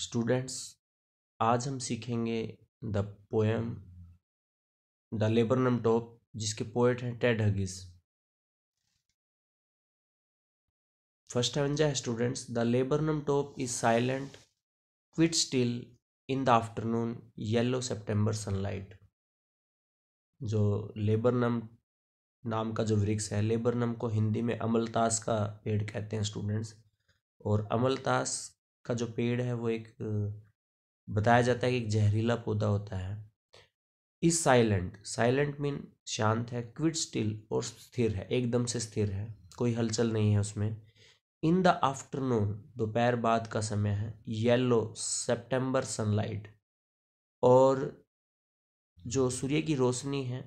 Students आज हम सीखेंगे the poem the laburnum top जिसके पोएट हैं Ted Hughes first stanza students the laburnum top is silent quite still in the afternoon yellow September sunlight जो laburnum नाम का जो वृक्ष है लेबरनम को हिंदी में अमलतास का पेड़ कहते हैं स्टूडेंट्स और अमलतास का जो पेड़ है वो एक बताया जाता है कि एक जहरीला पौधा होता है इज साइलेंट साइलेंट मीन शांत है क्विट स्टिल और स्थिर है एकदम से स्थिर है कोई हलचल नहीं है उसमें इन द आफ्टरनून दोपहर बाद का समय है येलो सितंबर सनलाइट और जो सूर्य की रोशनी है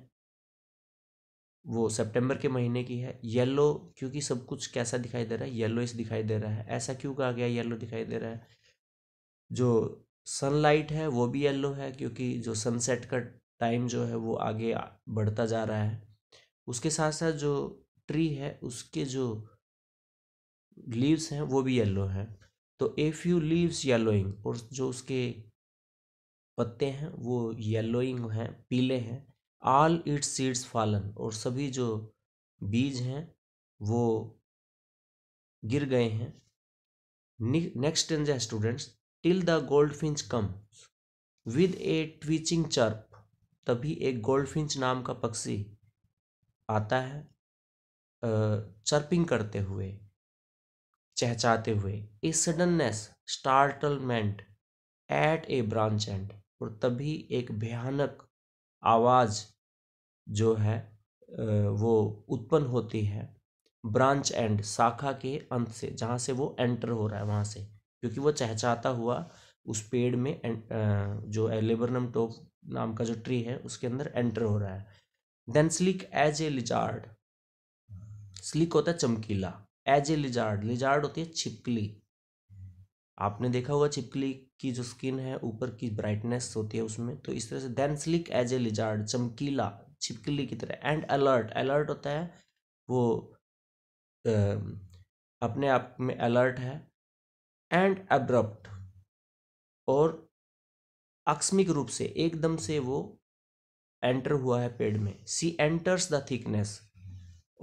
वो सितंबर के महीने की है येलो क्योंकि सब कुछ कैसा दिखाई दे रहा है इस दिखाई दे रहा है ऐसा क्यों कहा गया येलो दिखाई दे रहा है जो सनलाइट है वो भी येलो है क्योंकि जो सनसेट का टाइम जो है वो आगे बढ़ता जा रहा है उसके साथ साथ जो ट्री है उसके जो लीव्स हैं वो भी येलो हैं तो ए फ्यू लीव्स येलोइंग और जो उसके पत्ते हैं वो येलोइंग हैं पीले हैं ऑल इट्स सीड्स फॉलन और सभी जो बीज हैं वो गिर गए हैं नेक्स्ट टेंज है students till the gold goldfinch come with a twitching chirp तभी एक गोल्ड फिंच नाम का पक्षी आता है चर्पिंग करते हुए चहचाते हुए a suddenness startlement at a branch and और तभी एक भयानक आवाज़ जो है वो उत्पन्न होती है ब्रांच एंड शाखा के अंत से जहाँ से वो एंटर हो रहा है वहाँ से क्योंकि वो चहचाता हुआ उस पेड़ में जो एलेबरनम टोप नाम का जो ट्री है उसके अंदर एंटर हो रहा है then slick as a lizard slick होता है चमकीला एज ए लिजार्ड लिजार्ड होती है छिपकली आपने देखा होगा छिपकली की जो स्किन है ऊपर की ब्राइटनेस होती है उसमें तो इस तरह से then slick as a lizard चमकीला छिपकली की तरह एंड अलर्ट अलर्ट होता है वो आ, अपने आप में अलर्ट है एंड अब्रप्ट और आकस्मिक रूप से एकदम से वो एंटर हुआ है पेड़ में सी एंटर्स द थिकनेस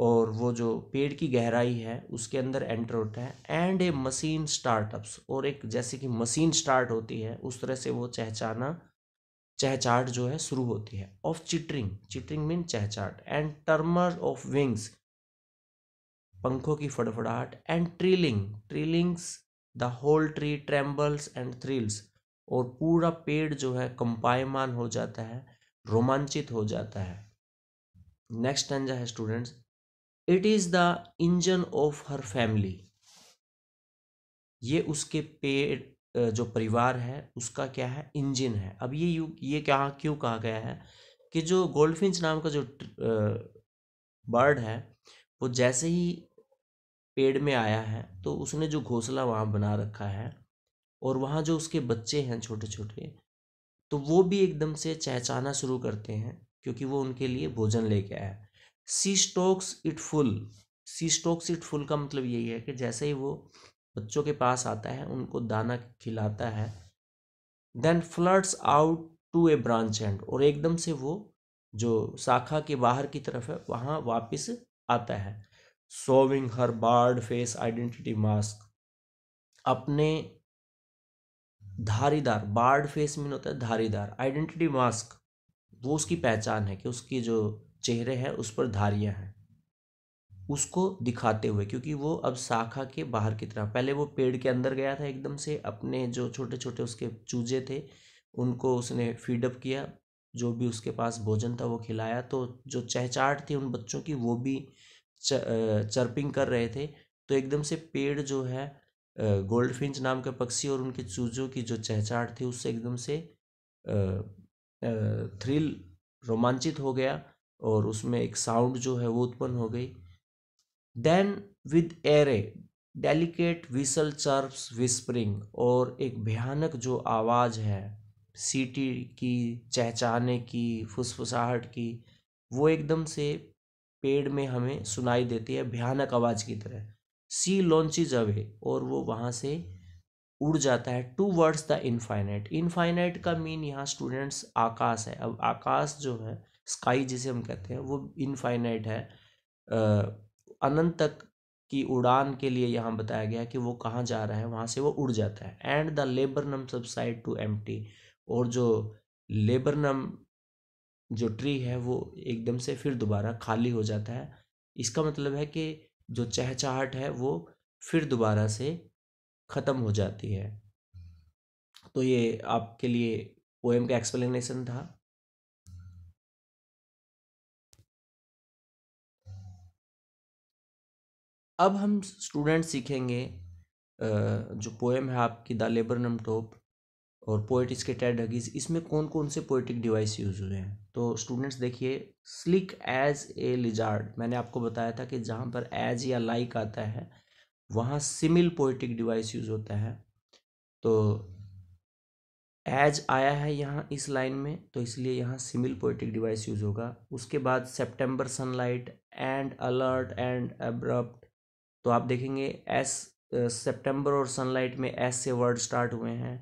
और वो जो पेड़ की गहराई है उसके अंदर एंटर होता है एंड ए मशीन स्टार्टअप्स और एक जैसे कि मशीन स्टार्ट होती है उस तरह से वो चहचाना चहचाट जो है शुरू होती है ऑफ चिटरिंग चिटरिंग मीन चहचाट एंड टर्मर ऑफ विंग्स पंखों की फड़फड़ाहट and trilling trillings the whole tree trembles and thrills और पूरा पेड़ जो है कंपायमान हो जाता है रोमांचित हो जाता है नेक्स्ट टंजा है students it is the engine of her family ये उसके पेड़ जो परिवार है उसका क्या है इंजन है अब ये यू ये क्या क्यों कहा गया है कि जो गोल्डफिंच नाम का जो बर्ड है वो जैसे ही पेड़ में आया है तो उसने जो घोंसला वहाँ बना रखा है और वहाँ जो उसके बच्चे हैं छोटे छोटे तो वो भी एकदम से चहचाना शुरू करते हैं क्योंकि वो उनके लिए भोजन लेके आया है she stokes it full she stokes it full का मतलब यही है कि जैसे ही वो बच्चों के पास आता है उनको दाना खिलाता है then flirts out to a branch and और एकदम से वो जो शाखा के बाहर की तरफ है वहाँ वापस आता है showing her barred face identity mask अपने धारीदार बार्ड फेस मीन होता है धारीदार आइडेंटिटी मास्क वो उसकी पहचान है कि उसकी जो चेहरे हैं उस पर धारियाँ हैं उसको दिखाते हुए क्योंकि वो अब शाखा के बाहर की तरह पहले वो पेड़ के अंदर गया था एकदम से अपने जो छोटे छोटे उसके चूजे थे उनको उसने फीडअप किया जो भी उसके पास भोजन था वो खिलाया तो जो चहचाहट थी उन बच्चों की वो भी चर्पिंग कर रहे थे तो एकदम से पेड़ जो है गोल्ड फिंच नाम के पक्षी और उनके चूजों की जो चहचाहट थी उससे एकदम से थ्रिल रोमांचित हो गया और उसमें एक साउंड जो है वो उत्पन्न हो गई then with eerie delicate whistle chirps whispering और एक भयानक जो आवाज़ है सीटी की चहचाने की फुसफुसाहट की वो एकदम से पेड़ में हमें सुनाई देती है भयानक आवाज़ की तरह सी लॉन्चिज अवे और वो वहाँ से उड़ जाता है towards the infinite infinite का मीन यहाँ स्टूडेंट्स आकाश है अब आकाश जो है स्काई जिसे हम कहते हैं वो इनफाइनाइट है अनंत तक की उड़ान के लिए यहाँ बताया गया कि वो कहाँ जा रहा है वहाँ से वो उड़ जाता है and the laburnum subsides to em और जो लेबर नम जो ट्री है वो एकदम से फिर दोबारा खाली हो जाता है इसका मतलब है कि जो चहचाहट है वो फिर दोबारा से ख़त्म हो जाती है तो ये आपके लिए पोएम का एक्सप्लेनेशन था अब हम स्टूडेंट सीखेंगे जो पोएम है आपकी द लेबर नम टॉप और पोइट इसके टेड हगीज इसमें कौन कौन से पोइटिक डिवाइस यूज हुए हैं तो स्टूडेंट्स देखिए स्लिक एज ए लिजार्ड मैंने आपको बताया था कि जहाँ पर एज या लाइक आता है वहाँ सिमिल पोइटिक डिवाइस यूज होता है तो एज आया है यहाँ इस लाइन में तो इसलिए यहाँ सिमिल पोइटिक डिवाइस यूज होगा उसके बाद September sunlight and alert and abrupt तो आप देखेंगे एस सेप्टेम्बर और सनलाइट में एस से वर्ड स्टार्ट हुए हैं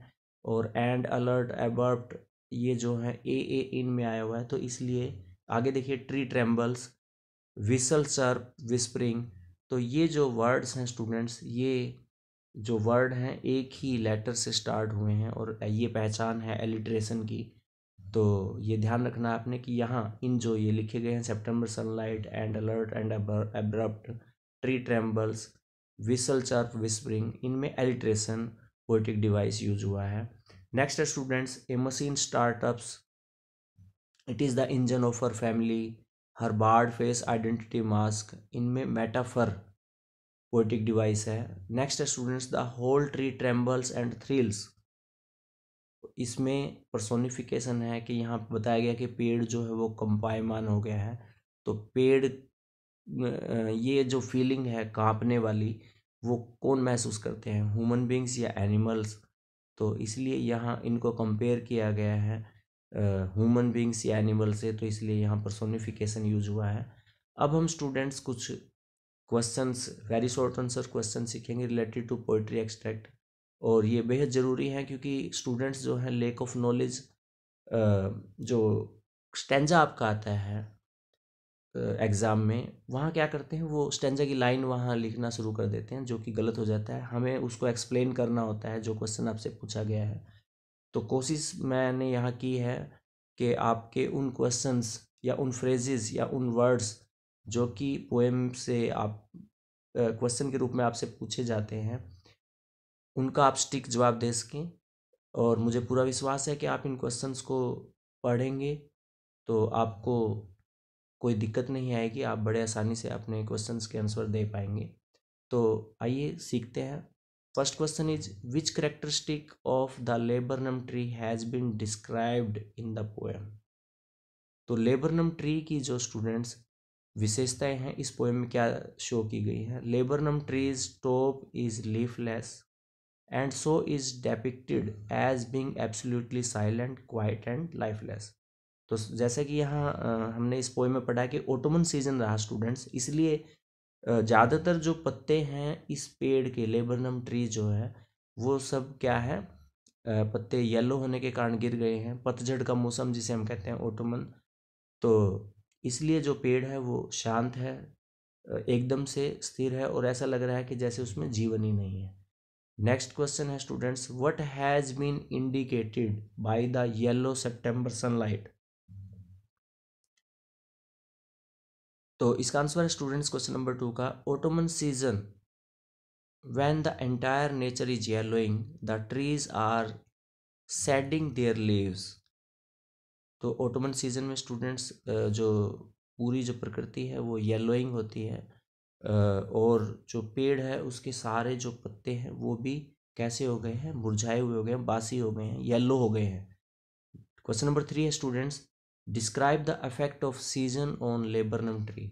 और एंड अलर्ट एबर्ट ये जो है ए ए इन में आया हुआ है तो इसलिए आगे देखिए tree trembles whistle chirp whispering तो ये जो वर्ड्स हैं स्टूडेंट्स ये जो वर्ड हैं एक ही लेटर से स्टार्ट हुए हैं और ये पहचान है एलिट्रेशन की तो ये ध्यान रखना आपने कि यहाँ इन जो ये लिखे गए हैं September sunlight and alert and abrupt tree trembles whistle chirp whispering इनमें एलिट्रेशन पोइटिक डिवाइस यूज हुआ है next students a machine startups it is the engine of her family her barred face identity mask इनमें metaphor poetic device है next students the whole tree trembles and thrills इसमें personification है कि यहाँ बताया गया कि पेड़ जो है वो कंपायमान हो गया है तो पेड़ ये जो फीलिंग है कांपने वाली वो कौन महसूस करते हैं ह्यूमन बींग्स या एनिमल्स तो इसलिए यहाँ इनको कंपेयर किया गया है ह्यूमन बींग्स या एनिमल से तो इसलिए यहाँ पर सोनिफिकेशन यूज हुआ है अब हम स्टूडेंट्स कुछ questions very short answer question सीखेंगे रिलेटेड टू पोइट्री एक्सट्रैक्ट और ये बेहद ज़रूरी है क्योंकि स्टूडेंट्स जो हैं लेक ऑफ नॉलेज जो स्टेंजा आपका आता है एग्ज़ाम में वहाँ क्या करते हैं वो स्टेंजा की लाइन वहाँ लिखना शुरू कर देते हैं जो कि गलत हो जाता है हमें उसको एक्सप्लेन करना होता है जो क्वेश्चन आपसे पूछा गया है तो कोशिश मैंने यहाँ की है कि आपके उन क्वेश्चंस या उन फ्रेजेस या उन वर्ड्स जो कि पोएम से आप क्वेश्चन के रूप में आपसे पूछे जाते हैं उनका आप स्टिक जवाब दे सकें और मुझे पूरा विश्वास है कि आप इन क्वेश्चंस को पढ़ेंगे तो आपको कोई दिक्कत नहीं आएगी आप बड़े आसानी से अपने क्वेश्चन के आंसर दे पाएंगे तो आइए सीखते हैं first question is which characteristic of the laburnum tree has been described in the poem तो लेबरनम ट्री की जो स्टूडेंट्स विशेषताएं हैं इस पोएम में क्या शो की गई हैं laburnum tree's top is leafless and so is depicted as being absolutely silent quiet and lifeless तो जैसे कि यहाँ हमने इस पोए में पढ़ा कि ओटोमन सीजन रहा स्टूडेंट्स इसलिए ज़्यादातर जो पत्ते हैं इस पेड़ के लेबरनम ट्री जो है वो सब क्या है पत्ते येलो होने के कारण गिर गए हैं पतझड़ का मौसम जिसे हम कहते हैं ओटोमन तो इसलिए जो पेड़ है वो शांत है एकदम से स्थिर है और ऐसा लग रहा है कि जैसे उसमें जीवन ही नहीं है नेक्स्ट क्वेश्चन है students what has been indicated by the yellow September sunlight तो इसका आंसर है स्टूडेंट्स क्वेश्चन नंबर टू का autumn season when the entire nature is yellowing the trees are shedding their leaves तो autumn season में students जो पूरी जो प्रकृति है वो येलोइंग होती है और जो पेड़ है उसके सारे जो पत्ते हैं वो भी कैसे हो गए हैं मुरझाए हुए हो गए हैं बासी हो गए हैं येलो हो गए हैं क्वेश्चन नंबर थ्री है students describe the effect of season on laburnum tree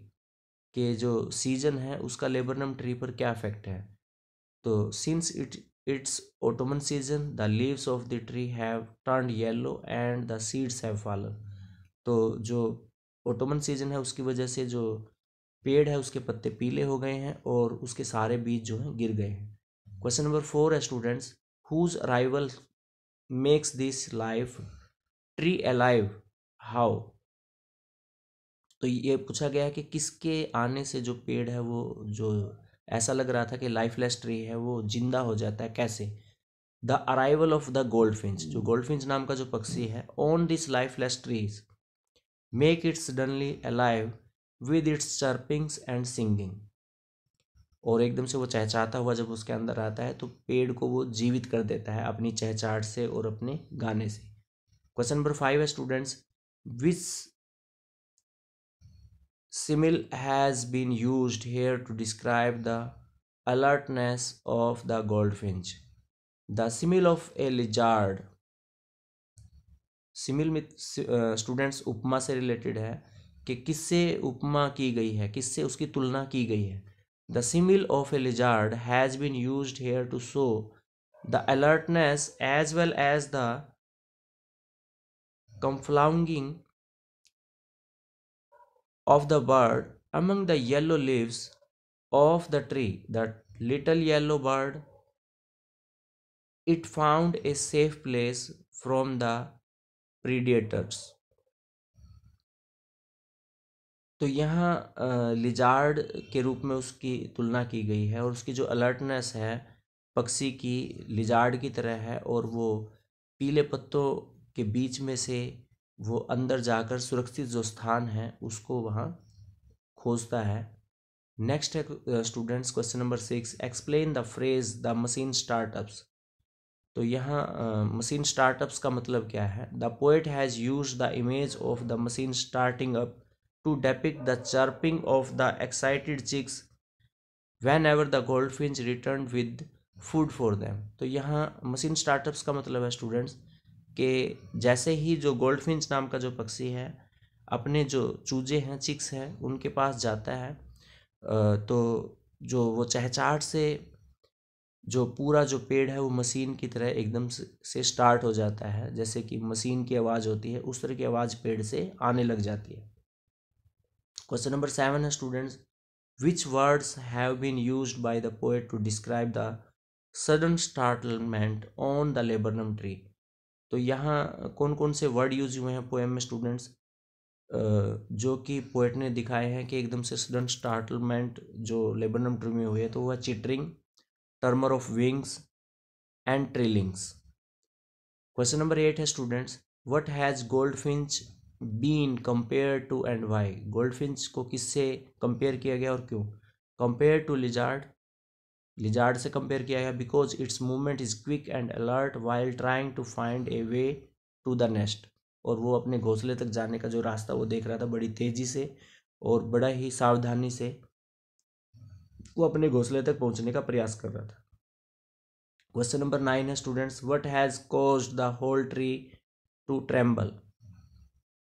के जो सीजन है उसका लेबरनम ट्री पर क्या इफेक्ट है तो since it it's autumn season the leaves of the tree have turn yellow and the seeds have fallen तो जो ऑटोमन सीजन है उसकी वजह से जो पेड़ है उसके पत्ते पीले हो गए हैं और उसके सारे बीज जो हैं गिर गए हैं क्वेश्चन नंबर फोर है students whose arrival makes this life tree alive how तो ये पूछा गया है कि किसके आने से जो पेड़ है वो जो ऐसा लग रहा था कि लाइफलेस ट्री है वो जिंदा हो जाता है कैसे the arrival of the gold finch जो गोल्ड hmm. फिंच नाम का जो पक्षी है on this lifeless trees make it suddenly alive with its chirpings and singing और एकदम से वो चहचाता हुआ जब उसके अंदर आता है तो पेड़ को वो जीवित कर देता है अपनी चहचाट से और अपने गाने से क्वेश्चन नंबर फाइव है students which simile has been used here to describe the alertness of the goldfinch the simile of a lizard simile में स्टूडेंट्स उपमा से रिलेटेड है कि किससे उपमा की गई है किससे उसकी तुलना की गई है the simile of a lizard has been use here to show the alertness as well as the confounding of the bird among the yellow leaves of the tree. The little yellow bird, it found a safe place from the predators. तो यहाँ lizard के रूप में उसकी तुलना की गई है और उसकी जो अलर्टनेस है पक्षी की लिजार्ड की तरह है और वो पीले पत्तों के बीच में से वो अंदर जाकर सुरक्षित जो स्थान है उसको वहाँ खोजता है नेक्स्ट है students question number six explain the phrase the machine startups तो यहाँ मशीन स्टार्टअप्स का मतलब क्या है the poet has use the image of the machine starting up to depict the chirping of the excited chicks when ever the gold finch return with food for them तो यहाँ machine startups का मतलब है students कि जैसे ही जो goldfinch नाम का जो पक्षी है अपने जो चूजे हैं चिक्स हैं उनके पास जाता है तो जो वो चहचाट से जो पूरा जो पेड़ है वो मशीन की तरह एकदम से स्टार्ट हो जाता है जैसे कि मशीन की आवाज़ होती है उस तरह की आवाज़ पेड़ से आने लग जाती है क्वेश्चन नंबर सेवन है students which words have been use by the poet to describe the sudden startlement on the laburnum tree तो यहाँ कौन कौन से वर्ड यूज हुए हैं पोएम में स्टूडेंट्स जो कि पोएट ने दिखाए हैं कि एकदम से सडन स्टार्टलमेंट जो लेबनम ट्री में हुए तो वह chittering tremor of wings and trillings question number eight है students what has gold finch been compare to and why gold finch को किससे कंपेयर किया गया और क्यों कंपेयर टू लिजार्ड लिजार्ड से कंपेयर किया गया because its movement is quick and alert while trying to find a way to the nest और वो अपने घोंसले तक जाने का जो रास्ता वो देख रहा था बड़ी तेज़ी से और बड़ा ही सावधानी से वो अपने घोंसले तक पहुंचने का प्रयास कर रहा था क्वेश्चन नंबर नाइन है students what has cause the whole tree to tremble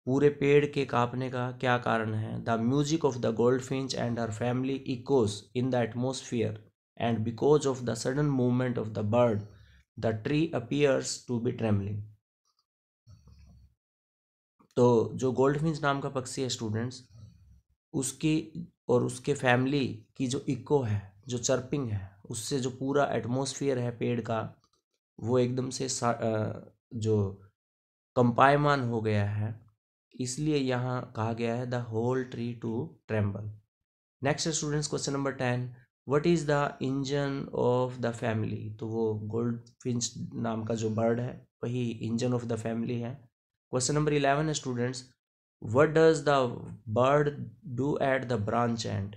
पूरे पेड़ के कांपने का क्या कारण है the music of the gold finch and her family echoes in the atmosphere and because of the sudden movement of the bird, the tree appears to be trembling. तो जो गोल्डफिंच नाम का पक्षी है स्टूडेंट्स उसकी और उसके फैमिली की जो इको है जो चर्पिंग है उससे जो पूरा एटमोसफियर है पेड़ का वो एकदम से जो कंपायमान हो गया है इसलिए यहाँ कहा गया है the whole tree to tremble next students question number ten what is the engine of the family तो वो गोल्ड फिंच नाम का जो बर्ड है वही इंजन ऑफ द फैमिली है क्वेश्चन नंबर इलेवन है students what does the bird do at the branch and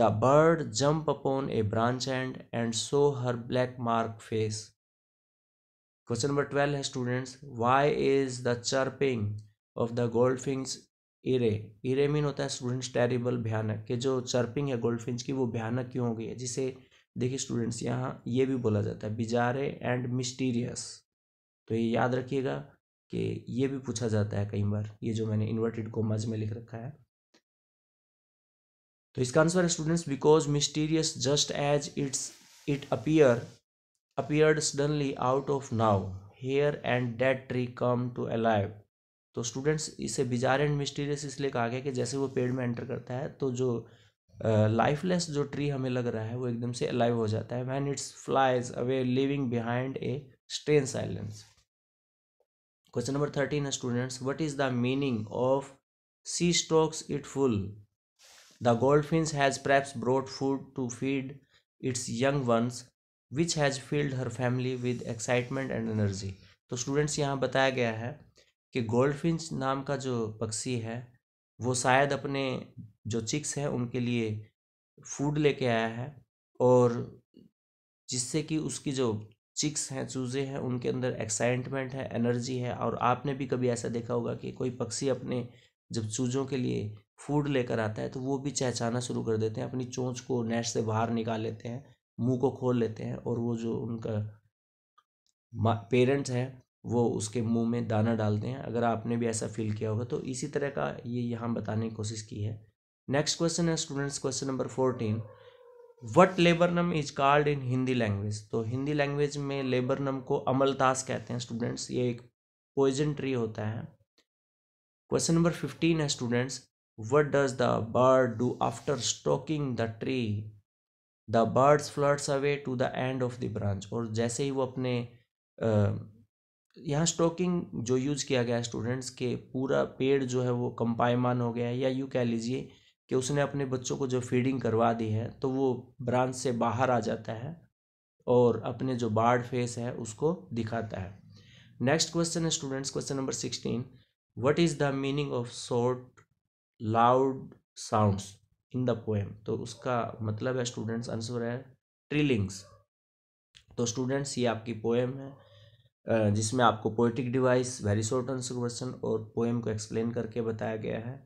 the bird jump upon a branch and and so her black mark face question number twelve है students why is the chirping of the gold finches eerie eerie mean होता है students terrible भयानक के जो chirping है goldfinch की वो भयानक क्यों हो गई है जिसे देखिए स्टूडेंट्स यहाँ ये भी बोला जाता है बिजारे एंड मिस्टीरियस तो ये याद रखिएगा कि ये भी पूछा जाता है कई बार ये जो मैंने इन्वर्टेड कोमाज में लिख रखा है तो इसका आंसर है students because mysterious just as it's it appear appeared suddenly out of nowhere and that tree come to alive तो स्टूडेंट्स इसे बिजार एंड मिस्टीरियस इसलिए कहा गया कि जैसे वो पेड़ में एंटर करता है तो जो लाइफलेस जो ट्री हमें लग रहा है वो एकदम से अलाइव हो जाता है when it's flies away leaving behind a strange silence question number thirteen है students what is the meaning of she strokes it full the finch has perhaps brought food to feed its young ones which has filled her family with excitement and energy तो students यहाँ बताया गया है कि goldfinch नाम का जो पक्षी है वो शायद अपने जो चिक्स हैं उनके लिए फूड लेके आया है और जिससे कि उसकी जो चिक्स हैं चूजे हैं उनके अंदर एक्साइटमेंट है एनर्जी है और आपने भी कभी ऐसा देखा होगा कि कोई पक्षी अपने जब चूजों के लिए फूड लेकर आता है तो वो भी चहचाना शुरू कर देते हैं अपनी चोंच को नेट से बाहर निकाल लेते हैं मुंह को खोल लेते हैं और वो जो उनका पेरेंट्स हैं वो उसके मुंह में दाना डालते हैं अगर आपने भी ऐसा फील किया होगा तो इसी तरह का ये यहाँ बताने की कोशिश की है नेक्स्ट क्वेश्चन है students question number fourteen what laburnum is called in Hindi language तो हिंदी लैंग्वेज में लेबरनम को अमलतास कहते हैं स्टूडेंट्स ये एक पोइजन ट्री होता है क्वेश्चन नंबर फिफ्टीन है students what does the bird do after stoking the tree the birds flits away to the end of the branch और जैसे ही वो अपने uh, यहाँ स्टॉकिंग जो यूज़ किया गया है स्टूडेंट्स के पूरा पेड़ जो है वो कंपायमान हो गया है या यूँ कह लीजिए कि उसने अपने बच्चों को जो फीडिंग करवा दी है तो वो ब्रांच से बाहर आ जाता है और अपने जो बार्ड फेस है उसको दिखाता है नेक्स्ट क्वेश्चन है students question number sixteen what is the meaning of short loud sounds in the poem तो उसका मतलब है स्टूडेंट्स आंसर है ट्रिलिंग्स तो स्टूडेंट्स ये आपकी पोएम है जिसमें आपको poetic device very short answer question और पोएम को एक्सप्लेन करके बताया गया है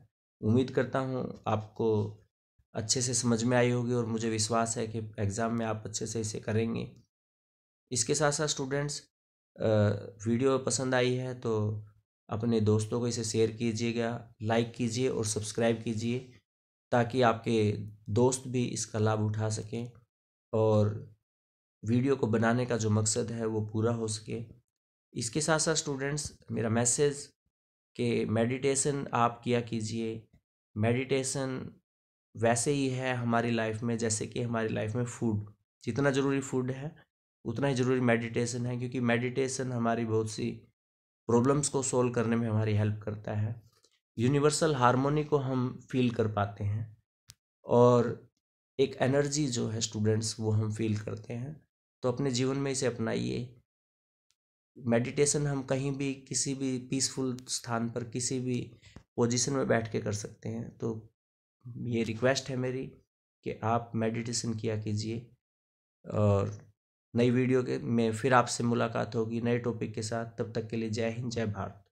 उम्मीद करता हूँ आपको अच्छे से समझ में आई होगी और मुझे विश्वास है कि एग्ज़ाम में आप अच्छे से इसे करेंगे इसके साथ साथ स्टूडेंट्स वीडियो पसंद आई है तो अपने दोस्तों को इसे शेयर कीजिएगा लाइक कीजिए और सब्सक्राइब कीजिए ताकि आपके दोस्त भी इसका लाभ उठा सकें और वीडियो को बनाने का जो मकसद है वो पूरा हो सके इसके साथ साथ स्टूडेंट्स मेरा मैसेज कि मेडिटेशन आप किया कीजिए मेडिटेशन वैसे ही है हमारी लाइफ में जैसे कि हमारी लाइफ में फूड जितना ज़रूरी फूड है उतना ही ज़रूरी मेडिटेशन है क्योंकि मेडिटेशन हमारी बहुत सी प्रॉब्लम्स को सोल्व करने में हमारी हेल्प करता है यूनिवर्सल हारमोनी को हम फील कर पाते हैं और एक एनर्जी जो है स्टूडेंट्स वो हम फील करते हैं तो अपने जीवन में इसे अपनाइए मेडिटेशन हम कहीं भी किसी भी पीसफुल स्थान पर किसी भी पोजीशन में बैठ के कर सकते हैं तो ये रिक्वेस्ट है मेरी कि आप मेडिटेशन किया कीजिए और नई वीडियो के में फिर आपसे मुलाकात होगी नए टॉपिक के साथ तब तक के लिए जय हिंद जय भारत